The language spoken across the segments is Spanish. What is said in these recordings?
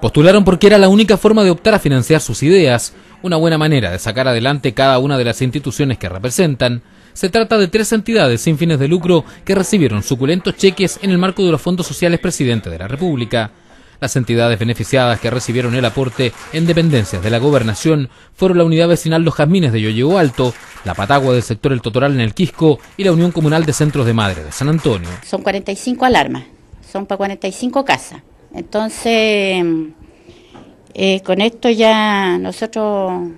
Postularon porque era la única forma de optar a financiar sus ideas, una buena manera de sacar adelante cada una de las instituciones que representan. Se trata de tres entidades sin fines de lucro que recibieron suculentos cheques en el marco de los fondos sociales presidente de la República. Las entidades beneficiadas que recibieron el aporte en dependencias de la gobernación fueron la Unidad Vecinal Los Jazmines de Yoyego Alto, la Patagua del sector El Totoral en el Quisco y la Unión Comunal de Centros de Madre de San Antonio. Son 45 alarmas, son para 45 casas. Entonces, eh, con esto ya nosotros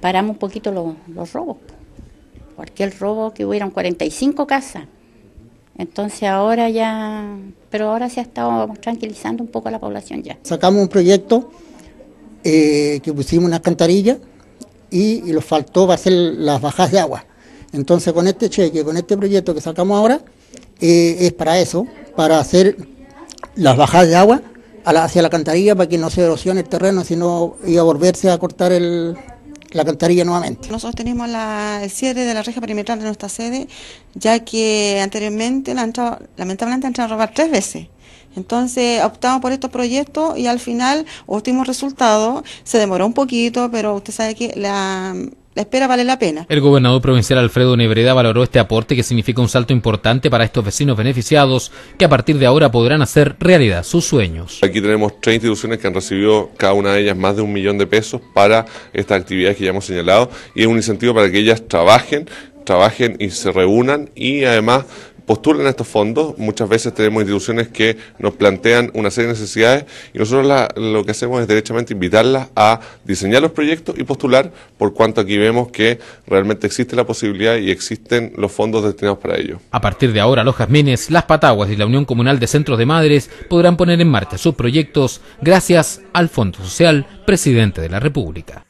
paramos un poquito los, robos, cualquier robo que y 45 casas. Entonces ahora ya, pero ahora se ha estado tranquilizando un poco la población ya. Sacamos un proyecto eh, que pusimos una cantarilla y, y nos faltó para hacer las bajas de agua. Entonces con este cheque, con este proyecto que sacamos ahora, eh, es para eso, para hacer las bajadas de agua hacia la cantarilla para que no se erosione el terreno, sino iba a volverse a cortar la cantarilla nuevamente. Nosotros tenemos la, el cierre de la reja perimetral de nuestra sede, ya que anteriormente la lamentablemente han entrado a robar tres veces. Entonces optamos por estos proyectos y al final obtuvimos resultados. Se demoró un poquito, pero usted sabe que la, la espera vale la pena. El gobernador provincial Alfredo Nebreda valoró este aporte que significa un salto importante para estos vecinos beneficiados que a partir de ahora podrán hacer realidad sus sueños. Aquí tenemos tres instituciones que han recibido cada una de ellas más de un millón de pesos para esta actividad que ya hemos señalado y es un incentivo para que ellas trabajen trabajen y se reúnan y además postulan estos fondos. Muchas veces tenemos instituciones que nos plantean una serie de necesidades y nosotros lo que hacemos es derechamente invitarlas a diseñar los proyectos y postular, por cuanto aquí vemos que realmente existe la posibilidad y existen los fondos destinados para ello. A partir de ahora, los jazmines, las pataguas y la Unión Comunal de Centros de Madres podrán poner en marcha sus proyectos gracias al Fondo Social Presidente de la República.